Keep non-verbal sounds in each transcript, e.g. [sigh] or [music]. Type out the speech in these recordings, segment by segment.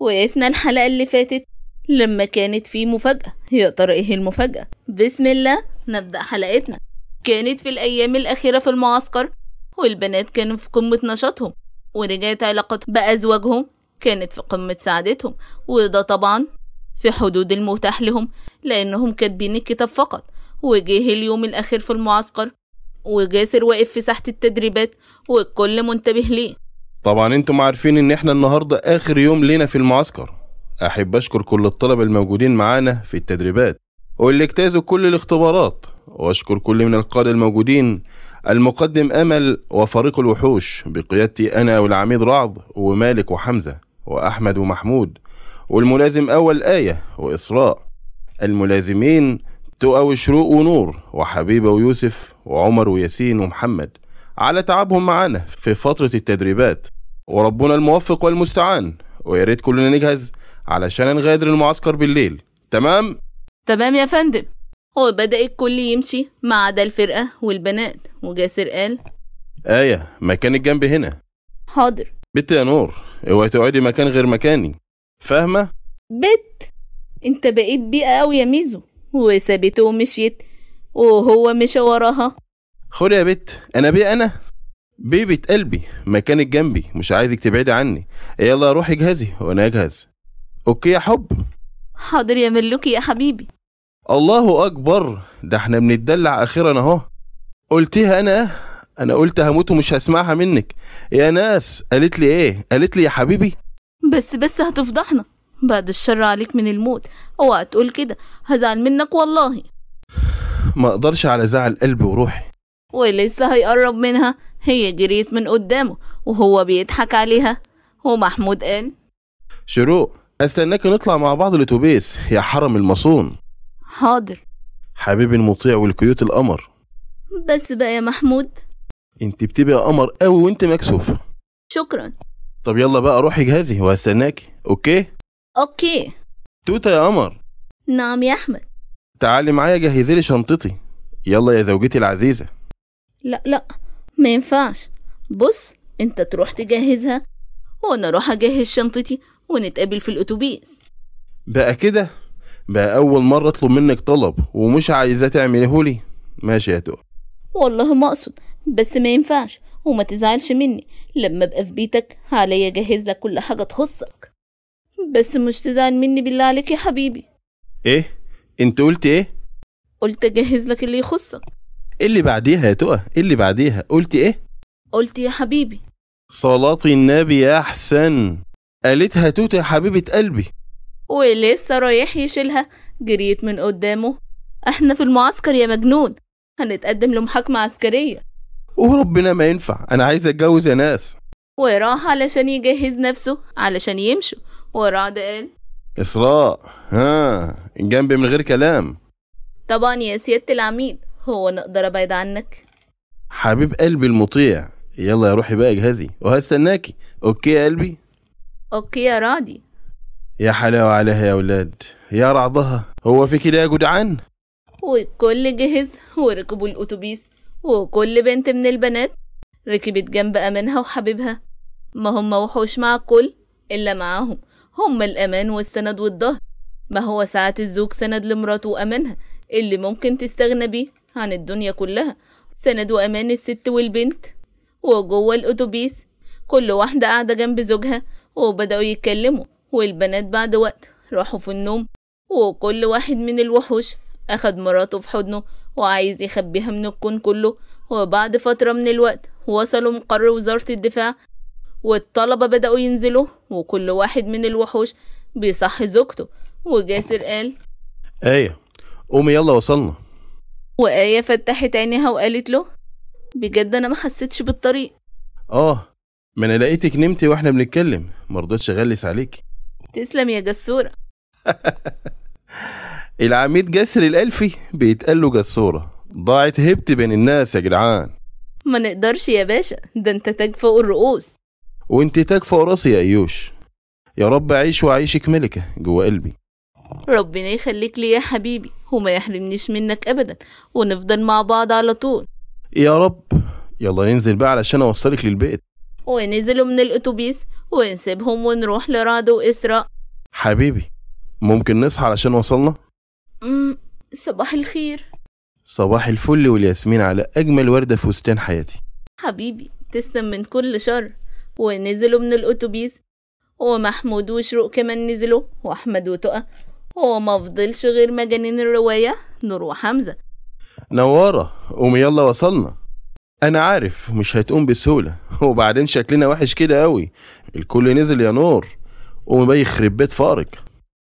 وقفنا الحلقة اللي فاتت لما كانت في مفاجأة يا ترى ايه المفاجأة بسم الله نبدأ حلقتنا كانت في الأيام الأخيرة في المعسكر والبنات كانوا في قمة نشاطهم ورجعت علاقتهم بأزواجهم كانت في قمة سعادتهم وده طبعا في حدود المتاح لهم لأنهم كاتبين الكتاب فقط وجه اليوم الأخير في المعسكر وجاسر واقف في ساحة التدريبات والكل منتبه ليه طبعا انتم عارفين ان احنا النهاردة اخر يوم لنا في المعسكر احب اشكر كل الطلبة الموجودين معانا في التدريبات واللي اجتازوا كل الاختبارات واشكر كل من القادة الموجودين المقدم امل وفريق الوحوش بقيادتي انا والعميد رعد ومالك وحمزة واحمد ومحمود والملازم اول ايه واسراء الملازمين تقى وشروق ونور وحبيبة ويوسف وعمر وياسين ومحمد على تعبهم معانا في فترة التدريبات وربنا الموفق والمستعان ويا ريت كلنا نجهز علشان نغادر المعسكر بالليل تمام؟ تمام يا فندم وبدأ الكل يمشي ما عدا الفرقة والبنات وجاسر قال آية مكان الجنب هنا حاضر بت يا نور اوعي تقعدي مكان غير مكاني فاهمة؟ بت انت بقيت بيئة أوي يا ميزو وسابته ومشيت وهو مشى وراها خد يا بت انا بيه انا بيبة قلبي مكانك جنبي مش عايزك تبعدي عني يلا روحي اجهزي وانا اجهز اوكي يا حب حاضر يا ملوكي يا حبيبي الله اكبر ده احنا بنتدلع اخيرا اهو قلتيها انا انا قلت هموت ومش هسمعها منك يا ناس قالت لي ايه قالت لي يا حبيبي بس بس هتفضحنا بعد الشر عليك من الموت اوعى تقول كده هزعل منك والله ما اقدرش على زعل قلبي وروحي ولسه هيقرب منها هي جريت من قدامه وهو بيضحك عليها ومحمود قال شروق استناك نطلع مع بعض الاتوبيس يا حرم المصون حاضر حبيبي المطيع والكيوت القمر بس بقى يا محمود انت بتبقى قمر قوي وانت مكسوف شكرا طب يلا بقى روحي جهزي وهستناكي اوكي اوكي توته يا قمر نعم يا احمد تعالي معايا جهزي لي شنطتي يلا يا زوجتي العزيزه لا لا ما ينفعش بص انت تروح تجهزها وانا اروح اجهز شنطتي ونتقابل في الاتوبيس بقى كده بقى اول مره اطلب منك طلب ومش تعمله لي ماشي يا تقى والله ما اقصد بس ما ينفعش وما تزعلش مني لما ابقى في بيتك عليا اجهز لك كل حاجه تخصك بس مش تزعل مني بالله عليك يا حبيبي ايه انت قلت ايه قلت اجهز لك اللي يخصك ايه اللي بعديها يا تقى ايه اللي بعديها قلت ايه قلت يا حبيبي صلاة النبي أحسن قالتها توتة يا حبيبة قلبي ولسه رايح يشيلها جريت من قدامه احنا في المعسكر يا مجنون هنتقدم لمحاكمة عسكرية وربنا ما ينفع أنا عايز أتجوز يا ناس وراح علشان يجهز نفسه علشان يمشوا ورعد قال إسراء ها جنبي من غير كلام طبعا يا سيادة العميد هو أنا أقدر أبعد عنك؟ حبيب قلبي المطيع يلا يا روحي بقى اجهزي وهستناكي أوكي يا قلبي؟ أوكي يا راضي يا حلاوة عليها يا ولاد يا رعضها هو في كده يا جدعان؟ والكل جهز وركبوا الأتوبيس وكل بنت من البنات ركبت جنب أمانها وحبيبها ما هم وحوش مع الكل إلا معاهم هم الأمان والسند والظهر ما هو ساعات الزوج سند لمراته وأمانها اللي ممكن تستغنى بيه عن الدنيا كلها سند وأمان الست والبنت وجوه الأتوبيس كل واحدة قاعدة جنب زوجها وبدأوا يتكلموا والبنات بعد وقت راحوا في النوم وكل واحد من الوحوش أخد مراته في حضنه وعايز يخبيها من الكون كله وبعد فترة من الوقت وصلوا مقر وزارة الدفاع والطلبة بدأوا ينزلوا وكل واحد من الوحوش بيصحي زوجته وجاسر قال ايه قومي يلا وصلنا وآية فتحت عينيها وقالت له بجد أنا ما حسيتش بالطريق آه ما أنا لقيتك نمتي وإحنا بنتكلم مرضتش أغلس عليك تسلم يا جسورة [laughs] العميد جسر الألفي بيتقال له جسورة ضاعت هبت بين الناس يا جدعان ما نقدرش يا باشا ده انت تاج فوق الرؤوس وانت تاج فوق راسي يا ايوش يا رب اعيش واعيشك ملكة جوه قلبي ربنا يخليك لي يا حبيبي وما يحرمنيش منك ابدا ونفضل مع بعض على طول يا رب يلا ننزل بقى علشان اوصلك للبيت ونزلوا من الاتوبيس ونسيبهم ونروح لرعد واسراء حبيبي ممكن نصحى علشان وصلنا امم صباح الخير صباح الفل والياسمين على اجمل ورده في فستان حياتي حبيبي تسلم من كل شر ونزلوا من الاتوبيس ومحمود وشروق كمان نزلوا واحمد وتقى هو ما فضلش غير مجانين الرواية نور وحمزة نوارة قومي يلا وصلنا أنا عارف مش هتقوم بسهولة وبعدين شكلنا وحش كده قوي الكل نزل يا نور قومي بقى يخرب بيت فارق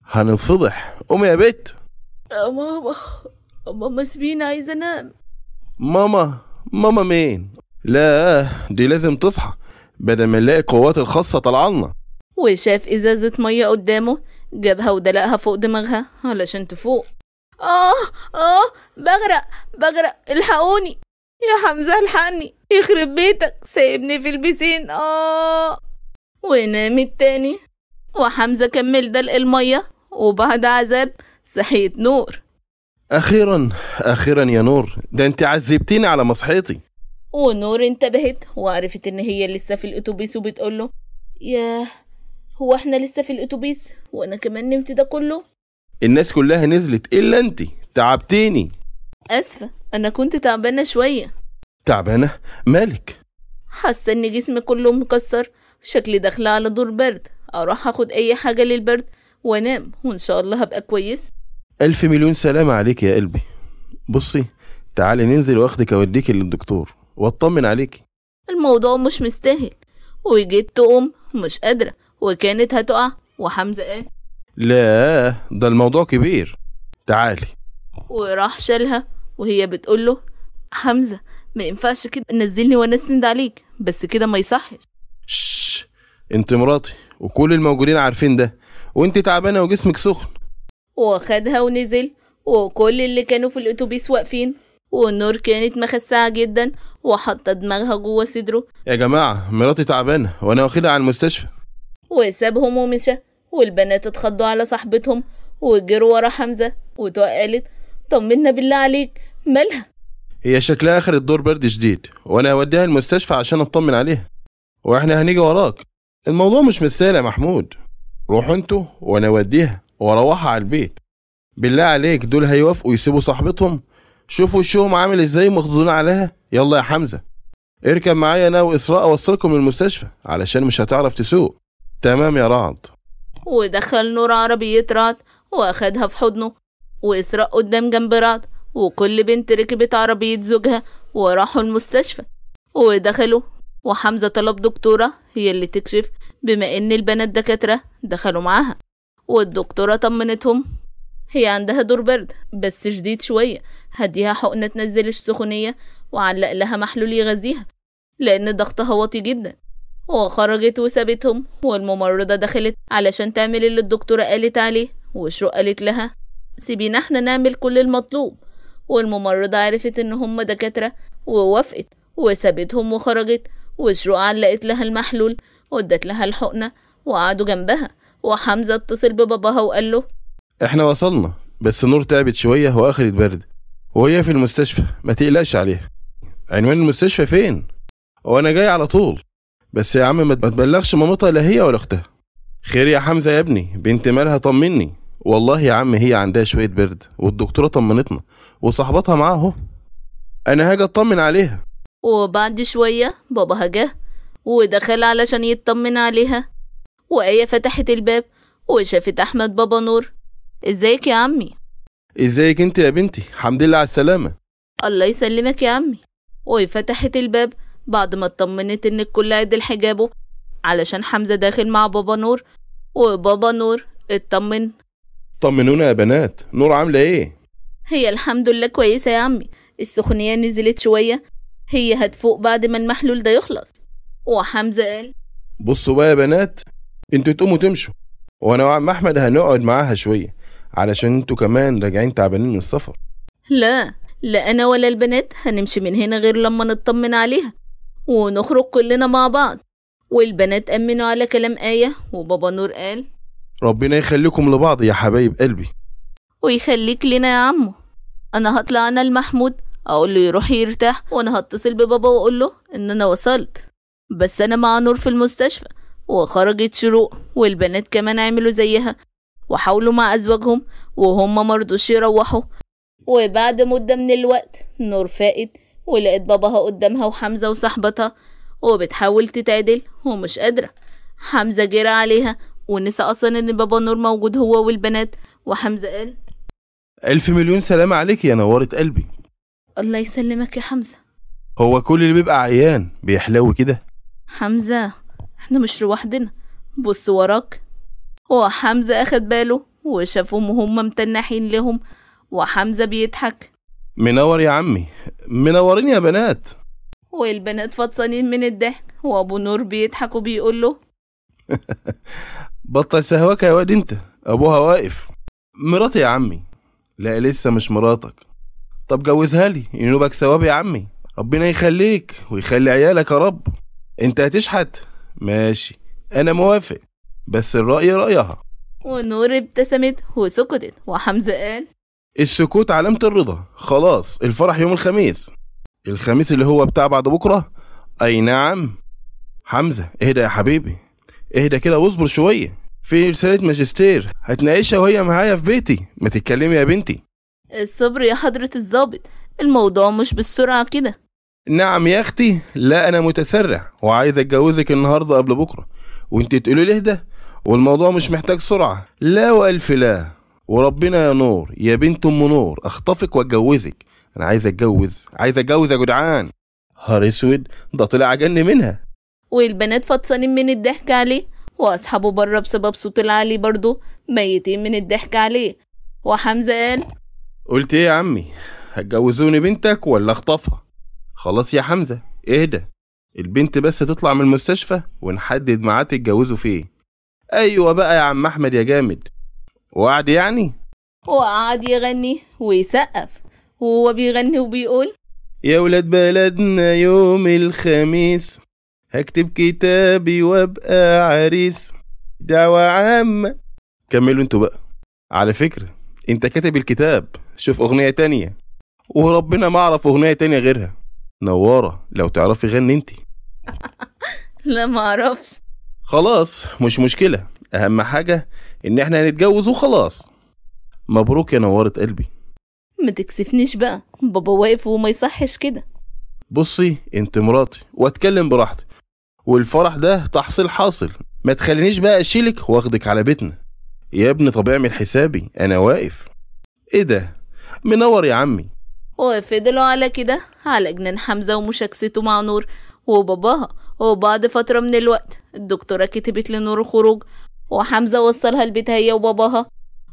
هننفضح قومي يا بيت يا ماما ماما سبينا عايزة أنام ماما ماما مين لا دي لازم تصحى بدل ما نلاقي القوات الخاصة طالعة لنا وشاف إزازة مية قدامه جابها ودلقها فوق دماغها علشان تفوق آه آه بغرق بغرق الحقوني يا حمزة الحقني يخرب بيتك سايبني في البسين آه ونام التاني وحمزة كمل دلق المية وبعد عذاب صحيت نور أخيرا أخيرا يا نور ده أنت عذبتيني على مصحيتي ونور انتبهت وعرفت إن هي لسه في الأتوبيس وبتقوله ياه هو احنا لسه في الاتوبيس وانا كمان نمت ده كله الناس كلها نزلت الا انت تعبتيني اسفه انا كنت تعبانه شويه تعبانه مالك حاسه ان جسمي كله مكسر شكلي داخله على دور برد اروح اخد اي حاجه للبرد وانام وان شاء الله هبقى كويس الف مليون سلامه عليك يا قلبي بصي تعالي ننزل واخدك اوديكي للدكتور واطمن عليكي الموضوع مش مستاهل وجيت تقوم مش قادره وكانت هتقع وحمزة قال لا ده الموضوع كبير تعالي وراح شالها وهي بتقول له حمزة ما ينفعش كده نزلني وانا اسند عليك بس كده ما يصحش شش انت مراتي وكل الموجودين عارفين ده وانت تعبانة وجسمك سخن وخدها ونزل وكل اللي كانوا في الاتوبيس واقفين والنور كانت مخسعة جدا وحاطة دماغها جوه صدره يا جماعة مراتي تعبانة وانا واخدها على المستشفى وسابهم ومشى والبنات اتخضوا على صاحبتهم وجروا ورا حمزة وتوقلت طمنا بالله عليك مالها هي شكلها اخر الدور برد شديد وانا هوديها المستشفى عشان اطمن عليها واحنا هنيجي وراك الموضوع مش مثال يا محمود روحوا انتوا وانا اوديها واروحها على البيت بالله عليك دول هيوافقوا يسيبوا صاحبتهم شوفوا وشهم عامل ازاي ومخضوضين عليها يلا يا حمزه اركب معايا انا واسراء اوصلكم للمستشفى علشان مش هتعرف تسوق تمام يا رعد ودخل نور عربية رعد وأخدها في حضنه واسرق قدام جنب رعد وكل بنت ركبت عربية زوجها وراحوا المستشفى ودخلوا وحمزة طلب دكتورة هي اللي تكشف بما إن البنات دكاترة دخلوا معاها والدكتورة طمنتهم هي عندها دور برد بس شديد شوية هديها حقنة تنزل السخونية وعلق لها محلول يغذيها لأن ضغطها واطي جدا وخرجت وسابتهم والممرضة دخلت علشان تعمل اللي الدكتورة قالت عليه وشروق قالت لها سيبينا احنا نعمل كل المطلوب والممرضة عرفت إن هم دكاترة ووافقت وسابتهم وخرجت وشروق علقت لها المحلول وادت لها الحقنة وقعدوا جنبها وحمزة اتصل بباباها وقال له احنا وصلنا بس نور تعبت شوية وآخرت برد وهي في المستشفى ما تقلقش عليها عنوان المستشفى فين؟ وانا جاي على طول بس يا عم ما تبلغش مامتها لا هي ولا اختها خير يا حمزه يا ابني بنت مالها طمني والله يا عم هي عندها شويه برد والدكتوره طمنتنا وصاحبتها معاها اهو انا هاجي اطمن عليها وبعد شويه بابا جه ودخل علشان يطمن عليها وهي فتحت الباب وشافت أحمد بابا نور ازيك يا عمي ازيك انت يا بنتي الحمد لله على السلامة الله يسلمك يا عمي وفتحت الباب بعد ما اطمنت إن الكل عدل حجابه علشان حمزة داخل مع بابا نور وبابا نور اطمن طمنونا يا بنات نور عاملة إيه؟ هي الحمد لله كويسة يا عمي السخنيه نزلت شوية هي هتفوق بعد ما المحلول ده يخلص وحمزة قال بصوا بقى يا بنات انتوا تقوموا تمشوا وانا وعم احمد هنقعد معاها شويه علشان انتوا كمان راجعين تعبانين من السفر لا لا انا ولا البنات هنمشي من هنا غير لما نطمن عليها ونخرج كلنا مع بعض والبنات أمنوا على كلام آية وبابا نور قال ربنا يخليكم لبعض يا حبايب قلبي ويخليك لنا يا عمو أنا هطلع أنا لمحمود أقول له يروح يرتاح وأنا هتصل ببابا وأقول له إن أنا وصلت بس أنا مع نور في المستشفى وخرجت شروق والبنات كمان عملوا زيها وحاولوا مع أزواجهم وهم مرضوش يروحوا وبعد مدة من الوقت نور فائت ولقيت باباها قدامها وحمزة وصاحبتها وبتحاول تتعدل ومش قادرة حمزة جرى عليها ونسى أصلا إن بابا نور موجود هو والبنات وحمزة قال ألف مليون سلامة عليك يا نورة قلبي الله يسلمك يا حمزة هو كل اللي بيبقى عيان بيحلو كده حمزة احنا مش لوحدنا بص وراك هو حمزة أخد باله وشافهم وهم متنحين لهم وحمزة بيضحك منور يا عمي منورين يا بنات والبنات فطسانين من الضحك وابو نور بيضحك وبيقول له [laughs] بطل سهواك يا واد انت ابوها واقف مراتي يا عمي لا لسه مش مراتك طب جوزها لي ينوبك ثواب يا عمي ربنا يخليك ويخلي عيالك يا رب انت هتشحت ماشي انا موافق بس الرأي رأيها ونور ابتسمت وسكتت وحمزة قال السكوت علامة الرضا خلاص الفرح يوم الخميس الخميس اللي هو بتاع بعد بكرة أي نعم حمزة اهدى يا حبيبي اهدى كده واصبر شوية في رسالة ماجستير هتناقشها وهي معايا في بيتي ما تتكلمي يا بنتي الصبر يا حضرة الظابط الموضوع مش بالسرعة كده نعم يا أختي لا أنا متسرع وعايز أتجوزك النهاردة قبل بكرة وأنت تقولي لي اهدى والموضوع مش محتاج سرعة لا وألف لا وربنا يا نور يا بنت ام نور اخطفك واتجوزك انا عايز اتجوز عايز اتجوز يا جدعان هار اسود ده طلع عجني منها والبنات فطسانين من الضحك عليه واصحابه بره بسبب صوت العالي برضه ميتين من الضحك عليه وحمزه قال قلت ايه يا عمي هتجوزوني بنتك ولا اخطفها خلاص يا حمزه اهدى البنت بس تطلع من المستشفى ونحدد ميعاد تتجوزوا فيه ايوه بقى يا عم احمد يا جامد وقعد يعني وقعد يغني ويسقف وهو بيغني وبيقول يا ولاد بلدنا يوم الخميس هكتب كتابي وابقى عريس دعوة عامة كملوا انتوا بقى على فكرة انت كاتب الكتاب شوف اغنية تانية وربنا ما اعرف اغنية تانية غيرها نوارة لو تعرفي غني انت [laughs] لا ما اعرفش خلاص مش مشكلة اهم حاجة ان احنا هنتجوز وخلاص مبروك يا نورة قلبي ما تكسفنيش بقى بابا واقف وما يصحش كده بصي انت مراتي واتكلم براحتي والفرح ده تحصيل حاصل ما تخلينيش بقى اشيلك واخدك على بيتنا يا ابني طب اعمل حسابي انا واقف ايه ده منور يا عمي وفضلوا على كده على جنان حمزة ومشاكسته مع نور وباباها وبعد فترة من الوقت الدكتورة كتبت لنور الخروج وحمزة وصلها البيت هي وباباها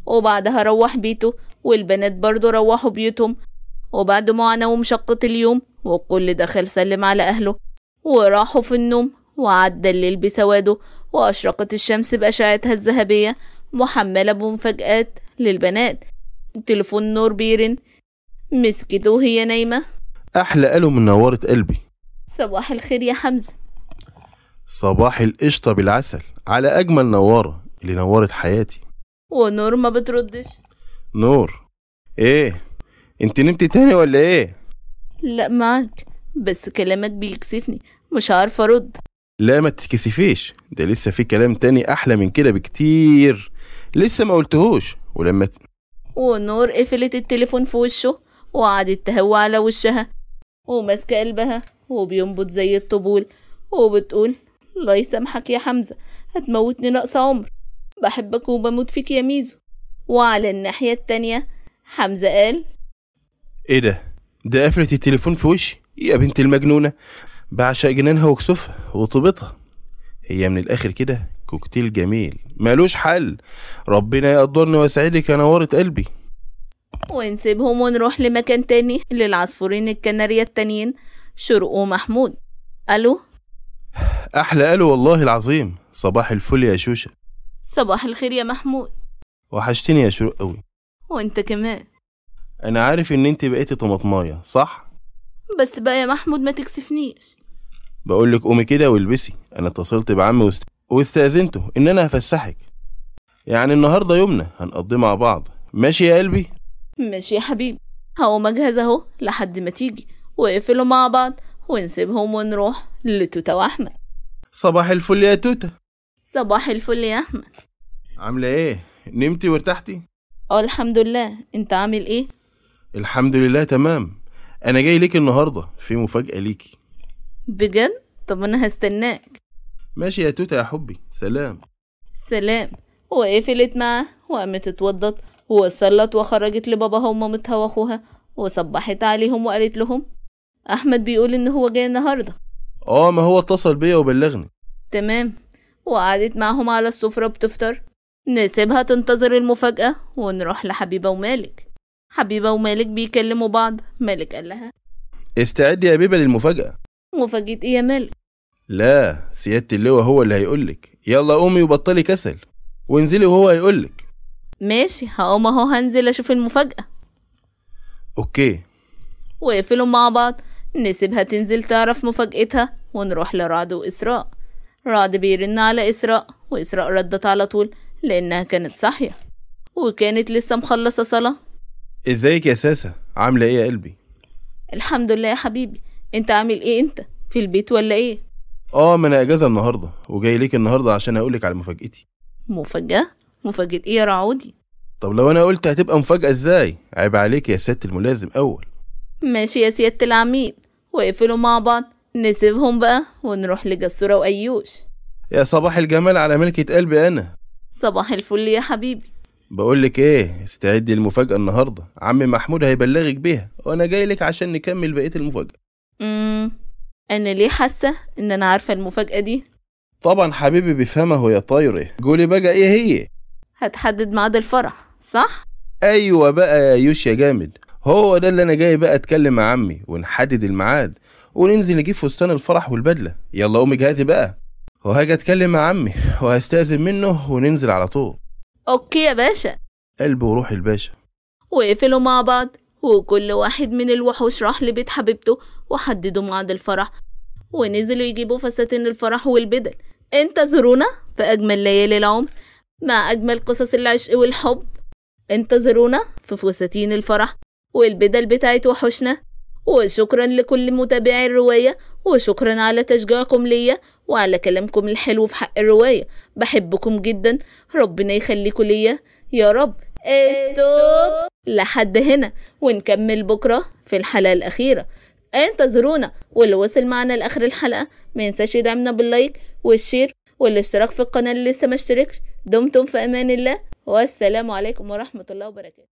وبعدها روح بيته والبنات برضه روحوا بيوتهم وبعد معاناة ومشقة اليوم والكل دخل سلم على أهله وراحوا في النوم وعدى الليل بسواده وأشرقت الشمس بأشعتها الذهبية محملة بمفاجآت للبنات تليفون نور بيرن مسكته وهي نايمة أحلى قالوا من نورت قلبي صباح الخير يا حمزة صباح القشطة بالعسل على أجمل نوارة اللي نورت حياتي ونور ما بتردش نور ايه انت نمتي تاني ولا ايه لا معك بس كلامك بيكسفني مش عارفه ارد لا ما تتكسفيش ده لسه في كلام تاني احلى من كده بكتير لسه ما قلتهوش ولما ت... ونور قفلت التليفون في وشه وقعدت تهوى على وشها وماسكه قلبها وبينبض زي الطبول وبتقول الله يسامحك يا حمزة هتموتني ناقص عمر بحبك وبموت فيك يا ميزو وعلى الناحية التانية حمزة قال ايه ده ده قفلت التليفون في وشي يا بنت المجنونة بعشق جنانها وكسوفها وطبطها هي من الآخر كده كوكتيل جميل مالوش حل ربنا يقدرني ويسعدك يا نورة قلبي ونسيبهم ونروح لمكان تاني للعصفورين الكنارية التانيين شرق ومحمود ألو أحلى قالوا والله العظيم صباح الفل يا شوشة صباح الخير يا محمود وحشتني يا شروق قوي وانت كمان أنا عارف إن انت بقيتي طماطماية صح؟ بس بقى يا محمود ما تكسفنيش بقول لك قومي كده والبسي أنا اتصلت بعمي وست... واستأذنته إن أنا هفسحك يعني النهاردة يومنا هنقضيه مع بعض ماشي يا قلبي ماشي يا حبيبي هقوم اجهز اهو لحد ما تيجي واقفلوا مع بعض ونسيبهم ونروح لتوتا وأحمد صباح الفل يا توتا صباح الفل يا أحمد عاملة إيه؟ نمتي وارتحتي؟ اه الحمد لله انت عامل ايه الحمد لله تمام انا جاي ليك النهارده في مفاجاه ليكي بجد طب انا هستناك ماشي يا توته يا حبي سلام سلام وقفلت معاه وقامت اتوضت وصلت وخرجت لباباها ومامتها واخوها وصبحت عليهم وقالت لهم احمد بيقول ان هو جاي النهارده اه ما هو اتصل بيا وبلغني تمام وقعدت معهم على السفرة بتفطر نسيبها تنتظر المفاجأة ونروح لحبيبة ومالك حبيبة ومالك بيكلموا بعض مالك قال لها استعدي يا بيبة للمفاجأة مفاجأة ايه يا مالك؟ لا سيادة اللواء هو اللي هيقولك يلا قومي وبطلي كسل وانزلي وهو هيقولك ماشي هقوم اهو هنزل اشوف المفاجأة اوكي وقفلوا مع بعض نسيبها تنزل تعرف مفاجأتها ونروح لرعد وإسراء رعد بيرن على إسراء وإسراء ردت على طول لأنها كانت صاحية وكانت لسه مخلصة صلاة ازيك يا ساسة عاملة ايه يا قلبي الحمد لله يا حبيبي انت عامل ايه انت في البيت ولا ايه اه ما انا اجازة النهاردة وجاي ليك النهاردة عشان اقولك على مفاجأتي مفاجأة مفاجأة ايه يا رعودي طب لو انا قلت هتبقى مفاجأة ازاي عيب عليك يا ست الملازم اول ماشي يا سيادة العميد واقفلوا مع بعض نسيبهم بقى ونروح لجسورة وأيوش يا صباح الجمال على ملكة قلبي أنا صباح الفل يا حبيبي بقولك ايه استعدي المفاجأة النهاردة عم محمود هيبلغك بيها وانا جاي لك عشان نكمل بقية المفاجأة امم انا ليه حاسة ان انا عارفة المفاجأة دي طبعا حبيبي بيفهمه يا طايرة قولي بقى ايه هي هتحدد ميعاد الفرح صح ايوه بقى يا يوش يا جامد هو ده اللي انا جاي بقى اتكلم مع عمي ونحدد الميعاد وننزل نجيب فستان الفرح والبدله يلا قومي جهزي بقى وهاجي اتكلم مع عمي وهستأذن منه وننزل على طول اوكي يا باشا قلب وروح الباشا وقفلوا مع بعض وكل واحد من الوحوش راح لبيت حبيبته وحددوا ميعاد الفرح ونزلوا يجيبوا فساتين الفرح والبدل انتظرونا في أجمل ليالي العمر مع أجمل قصص العشق والحب انتظرونا في فساتين الفرح والبدل بتاعت وحوشنا وشكرا لكل متابعي الرواية وشكرا على تشجيعكم ليا وعلى كلامكم الحلو في حق الرواية بحبكم جدا ربنا يخليكم ليا يا رب استوب لحد هنا ونكمل بكرة في الحلقة الأخيرة انتظرونا واللي وصل معنا لآخر الحلقة ينساش يدعمنا باللايك والشير والاشتراك في القناة اللي لسه ما اشتركش دمتم في أمان الله والسلام عليكم ورحمة الله وبركاته